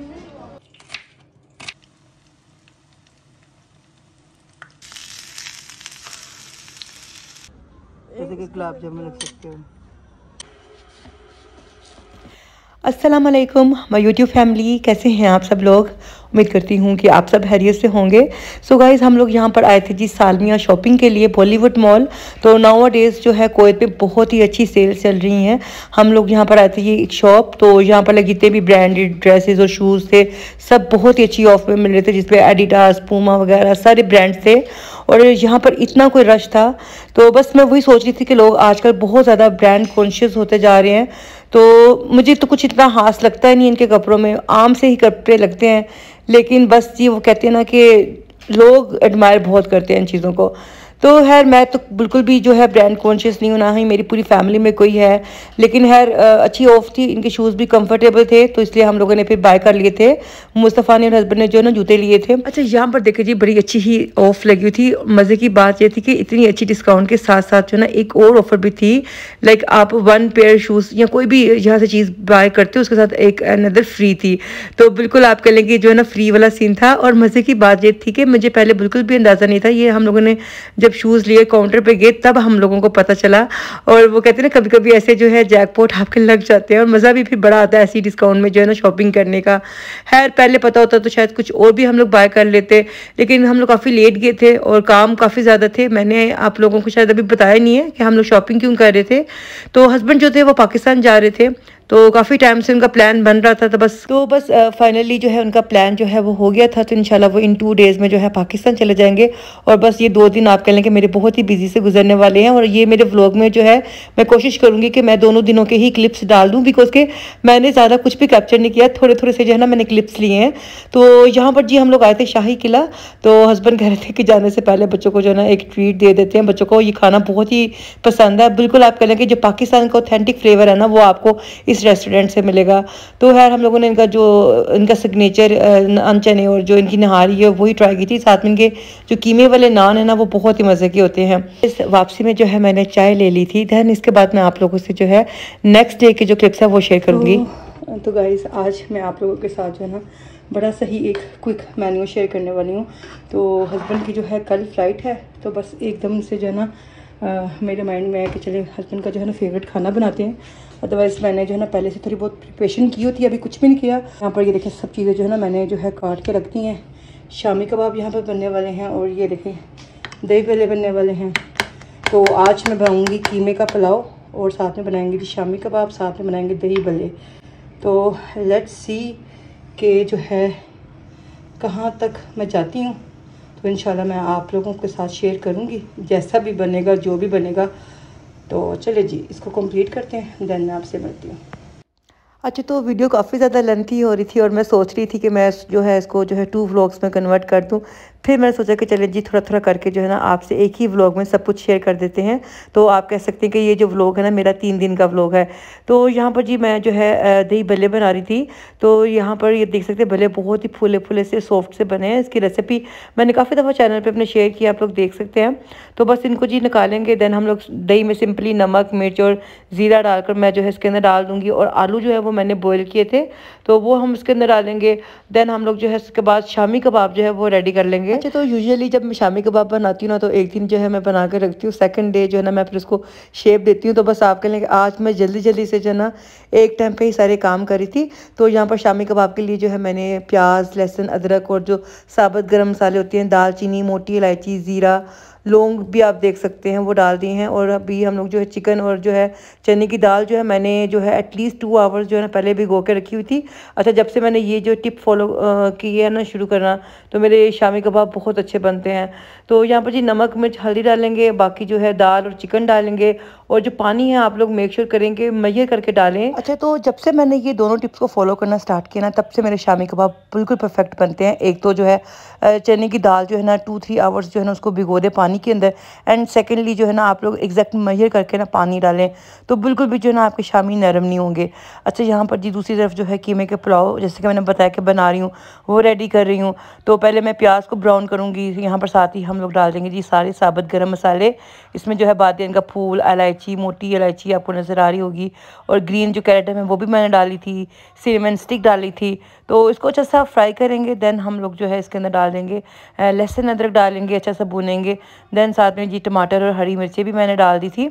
जैसे गुलाब जामुन सकते असलम मैं यूट्यूब फैमिली कैसे हैं आप सब लोग उम्मीद करती हूँ कि आप सब हैरियत से होंगे सो so गाइज़ हम लोग यहाँ पर आए थे जी सालमिया शॉपिंग के लिए बॉलीवुड मॉल तो नावा डेज जो है कोयत में बहुत ही अच्छी सेल चल रही हैं हम लोग यहाँ पर आए थे ये एक शॉप तो यहाँ पर जितने भी ब्रांडेड ड्रेसेस और शूज़ थे सब बहुत ही अच्छी ऑफ में मिल रहे थे जिसपे एडिडास पूमा वगैरह सारे ब्रांड थे और यहाँ पर इतना कोई रश था तो बस मैं वही सोच रही थी कि लोग आजकल बहुत ज़्यादा ब्रांड कॉन्शियस होते जा रहे हैं तो मुझे तो कुछ इतना हास लगता ही नहीं इनके कपड़ों में आम से ही कपड़े लगते हैं लेकिन बस जी वो कहते हैं ना कि लोग एडमायर बहुत करते हैं इन चीज़ों को तो खैर मैं तो बिल्कुल भी जो है ब्रांड कॉन्शियस नहीं हूँ ना ही मेरी पूरी फैमिली में कोई है लेकिन खैर अच्छी ऑफ थी इनके शूज़ भी कंफर्टेबल थे तो इसलिए हम लोगों ने फिर बाय कर लिए थे मुस्तफ़ा ने और हस्बैंड ने जो है ना जूते लिए थे अच्छा यहाँ पर देखिए जी बड़ी अच्छी ही ऑफ लगी हुई थी मज़े की बात यह थी कि इतनी अच्छी डिस्काउंट के साथ साथ जो ना एक और ऑफर भी थी लाइक आप वन पेयर शूज़ या कोई भी यहाँ से चीज़ बाय करते हो उसके साथ एक अनदर फ्री थी तो बिल्कुल आप कह लेंगे जो है ना फ्री वाला सीन था और मज़े की बात यह थी कि मुझे पहले बिल्कुल भी अंदाज़ा नहीं था ये हम लोगों ने जब जब शूज़ लिए काउंटर पे गए तब हम लोगों को पता चला और वो कहते हैं ना कभी कभी ऐसे जो है जैकपॉट आपके लग जाते हैं और मज़ा भी फिर बड़ा आता है ऐसी डिस्काउंट में जो है ना शॉपिंग करने का खैर पहले पता होता तो शायद कुछ और भी हम लोग बाय कर लेते लेकिन हम लोग काफ़ी लेट गए थे और काम काफ़ी ज़्यादा थे मैंने आप लोगों को शायद अभी बताया नहीं है कि हम लोग शॉपिंग क्यों कर रहे थे तो हस्बैंड जो थे वो पाकिस्तान जा रहे थे तो काफ़ी टाइम से उनका प्लान बन रहा था तो बस तो बस फाइनली जो है उनका प्लान जो है वो हो गया था तो इनशाला वो इन टू डेज़ में जो है पाकिस्तान चले जाएंगे और बस ये दो दिन आप कह लें कि मेरे बहुत ही बिजी से गुजरने वाले हैं और ये मेरे व्लॉग में जो है मैं कोशिश करूँगी कि मैं दोनों दिनों के ही क्लिप्स डाल दूँ बिकॉज के मैंने ज़्यादा कुछ भी कैप्चर नहीं किया थोड़े थोड़े से जो है ना मैंने क्लिप्स लिए हैं तो यहाँ पर जी हम लोग आए थे शाही किला तो हस्बैंड कह रहे थे कि जाने से पहले बच्चों को जो है ना एक ट्रीट दे देते हैं बच्चों को ये खाना बहुत ही पसंद है बिल्कुल आप कह लें कि जो पाकिस्तान का ऑथेंटिक फ्लेवर है ना वो आपको इस रेस्टोरेंट से मिलेगा तो खैर हम लोगों ने इनका जो इनका सिग्नेचर नान चने और जो इनकी नहारी है वही ट्राई की थी साथ में इनके जो कीमे वाले नान है ना वो बहुत ही मज़े के होते हैं इस वापसी में जो है मैंने चाय ले ली थी दैन इसके बाद मैं आप लोगों से जो है नेक्स्ट डे के जो क्लिप्स है वो शेयर करूँगी तो, गाइस तो गाइज आज मैं आप लोगों के साथ जो है ना बड़ा सही एक क्विक मेन्यू शेयर करने वाली हूँ तो हस्बैंड की जो है कल फ्लाइट है तो बस एकदम से जो है ना मेरे माइंड में है कि चले हस्बैंड का जो है ना फेवरेट खाना बनाते हैं अदरवाइज़ मैंने जो है ना पहले से थोड़ी बहुत प्रिपरेशन की होती है अभी कुछ भी नहीं किया यहाँ पर ये देखें सब चीज़ें जो है ना मैंने जो है काट के रख दी हैं शामी कबाब यहाँ पर बनने वाले हैं और ये देखें दही पहले बनने वाले हैं तो आज मैं बनाऊँगी कीमे का पुलाव और साथ में बनाएंगे जी शामी कबाब साथ में बनाएंगे दही भले तो लेट्स सी के जो है कहाँ तक मैं जाती हूँ तो इन मैं आप लोगों के साथ शेयर करूँगी जैसा भी बनेगा जो भी बनेगा तो चलिए जी इसको कंप्लीट करते हैं देन मैं आपसे मिलती हूँ अच्छा तो वीडियो काफ़ी ज़्यादा लेंथी हो रही थी और मैं सोच रही थी कि मैं जो है इसको जो है टू व्लॉग्स में कन्वर्ट कर दूँ फिर मैंने सोचा कि चले जी थोड़ा थोड़ा करके जो है ना आपसे एक ही व्लॉग में सब कुछ शेयर कर देते हैं तो आप कह सकते हैं कि ये जो व्लॉग है ना मेरा तीन दिन का व्लॉग है तो यहाँ पर जी मैं जो है दही भले बना रही थी तो यहाँ पर ये देख सकते हैं भले बहुत ही फूले फूले से सॉफ्ट से बने हैं इसकी रेसिपी मैंने काफ़ी दफ़ा चैनल पर अपने शेयर किया आप लोग देख सकते हैं तो बस इनको जी निकालेंगे देन हम लोग दही में सिंपली नमक मिर्च और ज़ीरा डालकर मैं जो है इसके अंदर डाल दूँगी और आलू जो है वो मैंने बॉयल किए थे तो वो हम इसके अंदर डालेंगे देन हम लोग जो है इसके बाद शामी कबाब जो है वो रेडी कर लेंगे लगे अच्छा तो यूजुअली जब मैं शामी कबाब बनाती हूँ ना तो एक दिन जो है मैं बना कर रखती हूँ सेकंड डे जो है ना मैं फिर उसको शेप देती हूँ तो बस आप कह लेंगे आज मैं जल्दी जल्दी से जो है ना एक टाइम पर ही सारे काम करी थी तो यहाँ पर शामी कबाब के लिए जो है मैंने प्याज लहसुन अदरक और जो साबुत गर्म मसाले होते हैं दालचीनी मोटी इलायची ज़ीरा लौंग भी आप देख सकते हैं वो डाल दिए हैं और अभी हम लोग जो है चिकन और जो है चने की दाल जो है मैंने जो है एटलीस्ट टू आवर्स जो है ना पहले भिगो के रखी हुई थी अच्छा जब से मैंने ये जो टिप फॉलो की है ना शुरू करना तो मेरे शामी कबाब बहुत अच्छे बनते हैं तो यहाँ पर जी नमक मिर्च हल्दी डालेंगे बाकी जो है दाल और चिकन डालेंगे और जो पानी है आप लोग मेक श्योर करेंगे मैयर करके डालें अच्छा तो जब से मैंने ये दोनों टिप्स को फॉलो करना स्टार्ट किया ना तब से मेरे शामी कबाब बिल्कुल परफेक्ट बनते हैं एक तो जो है चने की दाल जो है ना टू थ्री आवर्स जो है ना उसको भिगो दें पानी के अंदर एंड सेकेंडली जो है ना आप लोग एग्जैक्ट मैयर करके ना पानी डालें तो बिल्कुल भी जो है ना आपके शामी नरम नहीं होंगे अच्छा यहाँ पर जी दूसरी तरफ जो है कीमे के पुलाव जैसे कि मैंने बताया कि बना रही हूँ वो रेडी कर रही हूँ तो पहले मैं प्याज को ब्राउन करूँगी यहाँ पर साथ ही हम लोग डाल देंगे जी सारे साबुत गर्म मसाले इसमें जो है बादियान का फूल इलायची मोटी इलायची आपको नज़र आ रही होगी और ग्रीन जो कैरेट है वो भी मैंने डाली थी सीमेंट स्टिक डाली थी तो इसको अच्छा सा फ्राई करेंगे देन हम लोग जो है इसके अंदर डाल देंगे लहसुन अदरक डालेंगे अच्छा सा भुनेंगे देन साथ में जी टमाटर और हरी मिर्चें भी मैंने डाल दी थी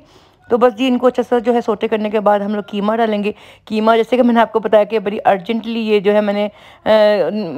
तो बस जी इनको अच्छा सा जो है सोटे करने के बाद हम लोग कीमा डालेंगे कीमा जैसे कि मैंने आपको बताया कि बड़ी अर्जेंटली ये जो है मैंने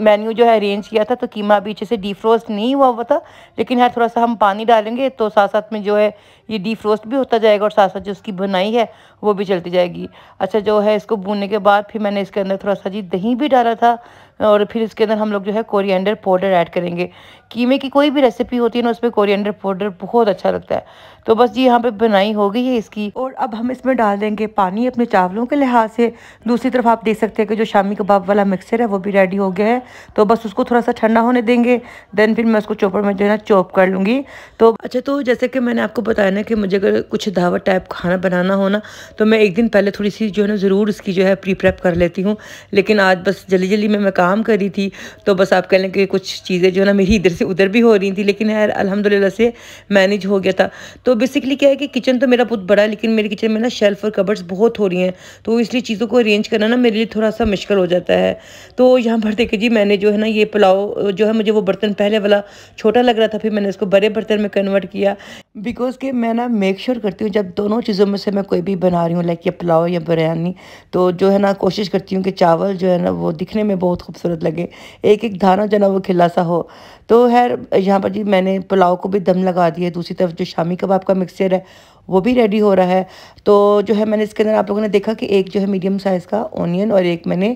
मेन्यू जो है अरेंज किया था तो कीमा अभी अच्छे से डीफ्रोस्ट नहीं हुआ हुआ था लेकिन यार थोड़ा सा हम पानी डालेंगे तो साथ साथ में जो है ये डीफ्रोस्ट भी होता जाएगा और साथ साथ जो उसकी बुनाई है वो भी चलती जाएगी अच्छा जो है इसको भूनने के बाद फिर मैंने इसके अंदर थोड़ा सा जी दही भी डाला था और फिर इसके अंदर हम लोग जो है कोरिएंडर पाउडर ऐड करेंगे कीमे की कोई भी रेसिपी होती है ना उसमें कोरिएंडर पाउडर बहुत अच्छा लगता है तो बस ये यहाँ पे बनाई हो गई है इसकी और अब हम इसमें डाल देंगे पानी अपने चावलों के लिहाज से दूसरी तरफ आप देख सकते हैं कि जो शामी कबाब वाला मिक्सर है वो भी रेडी हो गया है तो बस उसको थोड़ा सा ठंडा होने देंगे देन फिर मैं उसको चोपड़ में जो है ना चॉप कर लूँगी तो अच्छा तो जैसे कि मैंने आपको बताया ना कि मुझे अगर कुछ दावत टाइप खाना बनाना हो ना तो मैं एक दिन पहले थोड़ी सी जो है ना ज़रूर उसकी जो है प्री प्रेप कर लेती हूँ लेकिन आज बस जल्दी जल्दी में मैं काम कर रही थी तो बस आप कह लें कि कुछ चीज़ें जो है ना मेरी इधर से उधर भी हो रही थी लेकिन यार अलहमदिल्ला से मैनेज हो गया था तो बेसिकली क्या है कि किचन तो मेरा बहुत बड़ा है लेकिन मेरे किचन में ना शेल्फ और कबर्स बहुत हो रही हैं तो इसलिए चीज़ों को अरेंज करना ना मेरे लिए थोड़ा सा मुश्किल हो जाता है तो यहाँ पर देखे जी मैंने जो है ना ये पुलाव जो है मुझे वो बर्तन पहले वाला छोटा लग रहा था फिर मैंने इसको बड़े बर्तन में कन्वर्ट किया बिकॉज़ के मैं ना मेक श्योर sure करती हूँ जब दोनों चीज़ों में से मैं कोई भी बना रही हूँ लाइक ये पुलाव या बिरयानी तो जो है ना कोशिश करती हूँ कि चावल जो है ना वो दिखने में बहुत खूबसूरत लगे एक एक धाना जो ना वो खिलासा हो तो खैर यहाँ पर जी मैंने पुलाव को भी दम लगा दिया दूसरी तरफ जो शामी कबाब का मिक्सचर है वो भी रेडी हो रहा है तो जो है मैंने इसके अंदर आप लोगों ने देखा कि एक जो है मीडियम साइज़ का ऑनियन और एक मैंने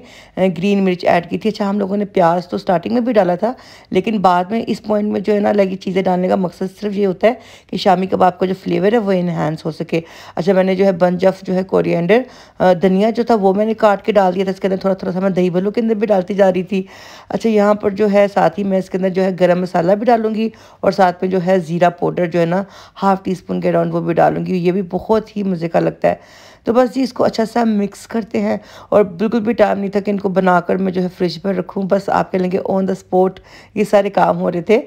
ग्रीन मिर्च ऐड की थी अच्छा हम लोगों ने प्याज तो स्टार्टिंग में भी डाला था लेकिन बाद में इस पॉइंट में जो है ना लगी चीज़ें डालने का मकसद सिर्फ ये होता है कि शामी कबाब का जो फ्लेवर है वो इन्हेंस हो सके अच्छा मैंने जो है बंच जो है कोरिएंडर धनिया जो था वो मैंने काट के डाल दिया था इसके अंदर थोड़ा थोड़ा सा मैं दही भल्लू के अंदर भी डालती जा रही थी अच्छा यहाँ पर जो है साथ ही मैं इसके अंदर जो है गर्म मसाला भी डालूंगी और साथ में जो है ज़ीरा पाउडर जो है ना हाफ़ टी स्पून के अराउंड वो भी डालूंगी वाग्यू ये भी बहुत ही मज़े का लगता है तो बस जी इसको अच्छा सा मिक्स करते हैं और बिल्कुल भी टाइम नहीं था कि इनको बनाकर मैं जो है फ्रिज पर रखूँ बस आपके लेंगे ऑन द स्पॉट ये सारे काम हो रहे थे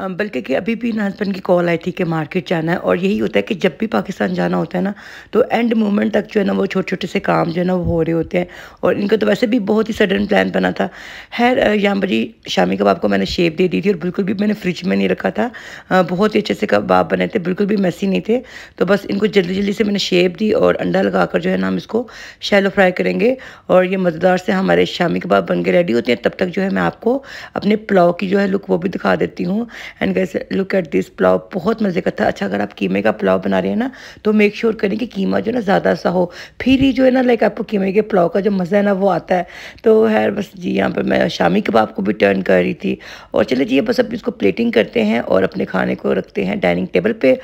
बल्कि कि अभी भी नाजपन की कॉल आई थी कि मार्केट जाना है और यही होता है कि जब भी पाकिस्तान जाना होता है ना तो एंड मोमेंट तक जो है ना वो छोटे छोटे से काम जो है ना वो हो रहे होते हैं और इनका तो वैसे भी बहुत ही सडन प्लान बना था खैर यहाँ भाजी शामी कबाब को मैंने शेप दे दी थी और बिल्कुल भी मैंने फ्रिज में नहीं रखा था बहुत ही अच्छे से कबाब बने थे बिल्कुल भी मैसी नहीं थे तो बस इनको जल्दी जल्दी से मैंने शेप दी और अंडा लगा कर जो है ना हम इसको शैलो फ्राई करेंगे और ये मज़ेदार से हमारे शामी कबाब बन के रेडी होते हैं तब तक जो है मैं आपको अपने पुलाव की जो है लुक वो भी दिखा देती हूँ and guys look at this pulao बहुत मज़े का था अच्छा अगर आप कीमे का पुलाव बना रहे हैं ना तो मेक श्योर sure करें कि कीमा जो है ना ज़्यादा सा हो फिर ही जो है ना लाइक आपको कीमे के पुलाव का जो मज़ा है ना वो आता है तो है बस जी यहाँ पर मैं शामी कबाब को भी टर्न कर रही थी और चले जी बस अब इसको प्लेटिंग करते हैं और अपने खाने को रखते हैं डाइनिंग टेबल पर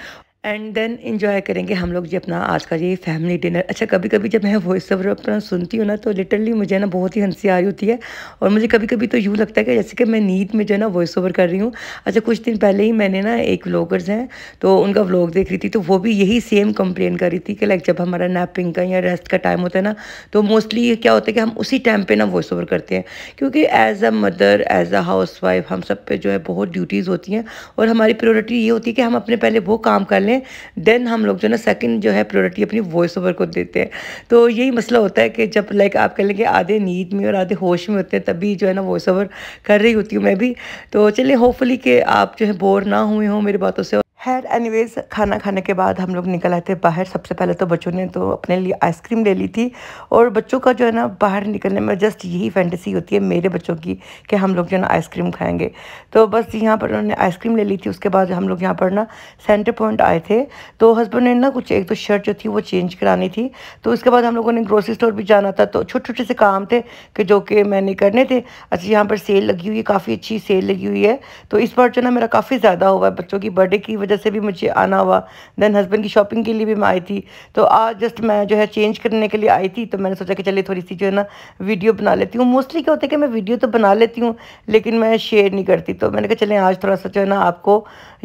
एंड देन इन्जॉय करेंगे हम लोग जी अपना आज का ये फैमिली डिनर अच्छा कभी कभी जब मैं वॉइस ओवर अपना सुनती हूँ ना तो लिटरली मुझे ना बहुत ही हंसी आ रही होती है और मुझे कभी कभी तो यूँ लगता है कि जैसे कि मैं नींद में जो है ना वॉइस ओवर कर रही हूँ अच्छा कुछ दिन पहले ही मैंने ना एक व्लॉगर्स हैं तो उनका व्लॉग देख रही थी तो वो भी यही सेम कंप्लेन कर रही थी कि लाइक जब हमारा नैपिंग का या रेस्ट का टाइम होता है ना तो मोस्टली ये क्या होता है कि हम उसी टाइम पर ना वॉइस ओवर करते हैं क्योंकि as a mother as a housewife हम सब पे जो है बहुत ड्यूटीज़ होती हैं और हमारी प्रियोरिटी ये होती है कि हम अपने पहले वो काम कर लें हैं देन हम लोग जो ना सेकंड जो है प्रायोरिटी अपनी वॉइस ओवर को देते हैं तो यही मसला होता है कि जब लाइक आप कह लें कि आधे नींद में और आधे होश में होते हैं तभी जो है ना वॉइस ओवर कर रही होती हूँ मैं भी तो चलिए होपफुली कि आप जो है बोर ना हुए हों मेरी बातों से खैर एनीवेज खाना खाने के बाद हम लोग निकल आए थे बाहर सबसे पहले तो बच्चों ने तो अपने लिए आइसक्रीम ले ली थी और बच्चों का जो है ना बाहर निकलने में जस्ट यही फैंटेसी होती है मेरे बच्चों की कि हम लोग जो है ना आइसक्रीम खाएंगे तो बस यहाँ पर उन्होंने आइसक्रीम ले ली थी उसके बाद हम लोग यहाँ पर ना सेंटर पॉइंट आए थे तो हस्बैंड ने ना कुछ एक दो तो शर्ट जो थी वो चेंज करानी थी तो उसके बाद हम लोगों ने ग्रोसरी स्टोर भी जाना था तो छोटे छोटे से काम थे कि जो कि मैंने करने थे अच्छा यहाँ पर सेल लगी हुई है काफ़ी अच्छी सेल लगी हुई है तो इस बार जो ना मेरा काफ़ी ज़्यादा हुआ है बच्चों की बर्थडे की वजह इधर से भी मुझे आना हुआ देन हस्बैंड की शॉपिंग के लिए भी मैं आई थी तो आज जस्ट मैं जो है चेंज करने के लिए आई थी तो मैंने सोचा कि चलिए थोड़ी सी जो है ना वीडियो बना लेती हूँ मोस्टली क्या होता है कि मैं वीडियो तो बना लेती हूँ लेकिन मैं शेयर नहीं करती तो मैंने कहा चलें आज थोड़ा सा जो है ना आपको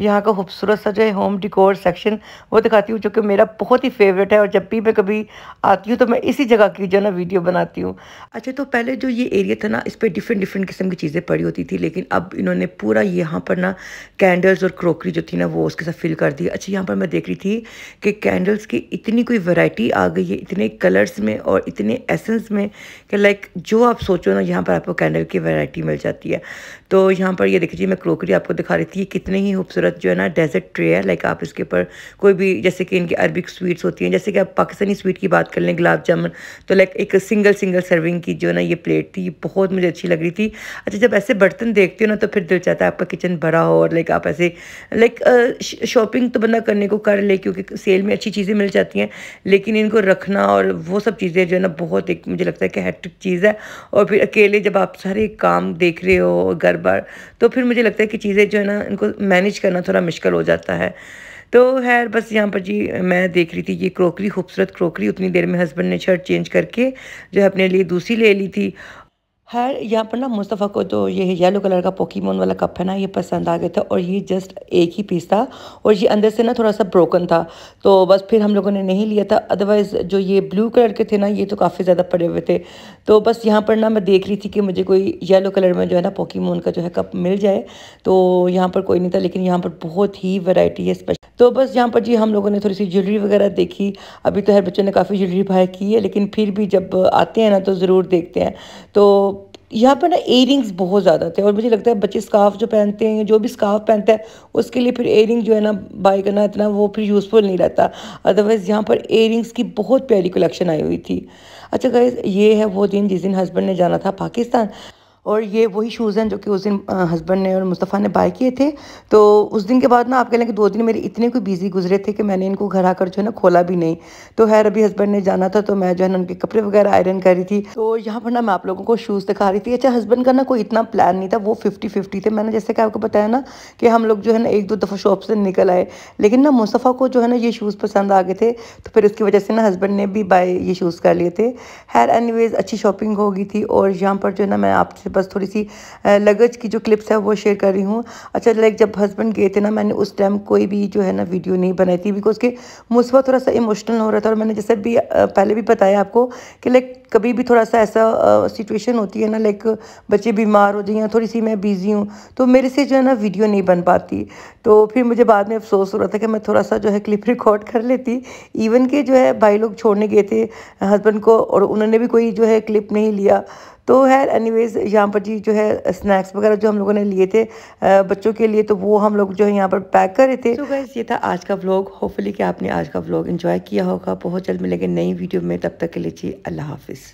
यहाँ का खूबसूरत सा जो है होम डिकोर सेक्शन वो दिखाती हूँ जो कि मेरा बहुत ही फेवरेट है और जब भी मैं कभी आती हूँ तो मैं इसी जगह की जो है ना वीडियो बनाती हूँ अच्छा तो पहले जो ये एरिया था ना इस पर डिफरेंट डिफरेंट किस्म की चीज़ें पड़ी होती थी लेकिन अब इन्होंने पूरा यहाँ पर ना कैंडल्स और क्रोकरी जो थी ना वो के साथ फिल कर दिया अच्छा यहाँ पर मैं देख रही थी कि कैंडल्स की इतनी कोई वैरायटी आ गई है इतने कलर्स में और इतने एसेंस में कि लाइक जो आप सोचो ना यहाँ पर आपको कैंडल की वैरायटी मिल जाती है तो यहाँ पर ये लीजिए मैं क्रोकरी आपको दिखा रही थी कितने ही खूबसूरत जो है ना डेजर्ट ट्रे है लाइक आप इसके ऊपर कोई भी जैसे कि इनकी अरबिक स्वीट्स होती हैं जैसे कि आप पाकिस्तानी स्वीट की बात कर लें गुलाब जामुन तो लाइक एक सिंगल सिंगल सर्विंग की जो ना ये प्लेट थी ये बहुत मुझे अच्छी लग रही थी अच्छा जब ऐसे बर्तन देखते हो ना तो फिर दिल चाहता है आपका किचन भरा हो और लाइक आप ऐसे लाइक शॉपिंग तो बंदा करने को कर ले क्योंकि सेल में अच्छी चीज़ें मिल जाती हैं लेकिन इनको रखना और वो सब चीज़ें जो है ना बहुत एक मुझे लगता है कि हैट्रिक चीज़ है और फिर अकेले जब आप सारे काम देख रहे हो घर बार तो फिर मुझे लगता है कि चीज़ें जो है ना इनको मैनेज करना थोड़ा मुश्किल हो जाता है तो खैर बस यहाँ पर जी मैं देख रही थी ये क्रोकरी खूबसूरत क्रोकरी उतनी देर में हस्बैंड ने शर्ट चेंज करके जो है अपने लिए दूसरी ले ली थी हर यहाँ पर ना मुस्तफ़ा को जो तो ये येलो कलर का पोकीमोन वाला कप है ना ये पसंद आ गया था और ये जस्ट एक ही पीस था और ये अंदर से ना थोड़ा सा ब्रोकन था तो बस फिर हम लोगों ने नहीं लिया था अदरवाइज़ जो ये ब्लू कलर के थे ना ये तो काफ़ी ज़्यादा पड़े हुए थे तो बस यहाँ पर ना मैं देख रही थी कि मुझे कोई येलो कलर में जो है ना पोकीमोन का जो है कप मिल जाए तो यहाँ पर कोई नहीं था लेकिन यहाँ पर बहुत ही वैरायटी है स्पेशल तो बस यहाँ पर जी हम लोगों ने थोड़ी सी ज्वेलरी वगैरह देखी अभी तो हर बच्चों ने काफ़ी ज्वेलरी बाय की है लेकिन फिर भी जब आते हैं ना तो ज़रूर देखते हैं तो यहाँ पर ना एयरिंग्स बहुत ज़्यादा थे और मुझे लगता है बच्चे स्काफ जो पहनते हैं जो भी स्काफ पहनता है उसके लिए फिर एयरिंग जो है ना बाई करना इतना वो फिर यूज़फुल नहीं रहता अदरवाइज़ यहाँ पर एयरिंग्स की बहुत प्यारी कलेक्शन आई हुई थी अच्छा गाइज ये है वो दिन जिस दिन हस्बैंड ने जाना था पाकिस्तान और ये वही शूज़ हैं जो कि उस दिन हस्बैंड ने और मुस्तफ़ा ने बाय किए थे तो उस दिन के बाद ना आप कह लें कि दो दिन मेरे इतने कोई बिजी गुजरे थे कि मैंने इनको घर आकर जो है ना खोला भी नहीं तो खैर अभी हस्बैंड ने जाना था तो मैं जो है ना उनके कपड़े वगैरह आयरन कर रही थी तो यहाँ पर ना मैं आप लोगों को शूज़ दिखा रही थी अच्छा हस्बैंड का ना कोई इतना प्लान नहीं था वो फिफ्टी फिफ्टी थे मैंने जैसे कि आपको बताया ना कि हम लोग जो है ना एक दो दफ़ा शॉप से निकल आए लेकिन ना मुस्तफ़ा को जो है ना ये शूज़ पसंद आ गए थे तो फिर उसकी वजह से ना हस्बैंड ने भी बाय ये शूज़ कर लिए थे खैर एनी अच्छी शॉपिंग हो गई थी और यहाँ पर जो है ना मैं आपसे बस थोड़ी सी लगज की जो क्लिप्स है वो शेयर कर रही हूँ अच्छा लाइक जब हस्बैंड गए थे ना मैंने उस टाइम कोई भी जो है ना वीडियो नहीं बनाई थी बिकॉज के मुसवा थोड़ा सा इमोशनल हो रहा था और मैंने जैसे भी पहले भी बताया आपको कि लाइक कभी भी थोड़ा सा ऐसा सिचुएशन होती है ना लाइक बच्चे बीमार हो जाए थोड़ी सी मैं बिज़ी हूँ तो मेरे से जो है ना वीडियो नहीं बन पाती तो फिर मुझे बाद में अफसोस हो रहा था कि मैं थोड़ा सा जो है क्लिप रिकॉर्ड कर लेती इवन के जो है भाई लोग छोड़ने गए थे हस्बैंड को और उन्होंने भी कोई जो है क्लिप नहीं लिया तो है एनीवेज यहाँ पर जी जो है स्नैक्स वगैरह जो हम लोगों ने लिए थे बच्चों के लिए तो वो हम लोग जो है यहाँ पर पैक कर रहे थे तो so गैस ये था आज का व्लॉग होपफुली कि आपने आज का व्लॉग इन्जॉय किया होगा बहुत जल्द मिलेंगे नई वीडियो में तब तक के लिए जी अल्लाह हाफिज़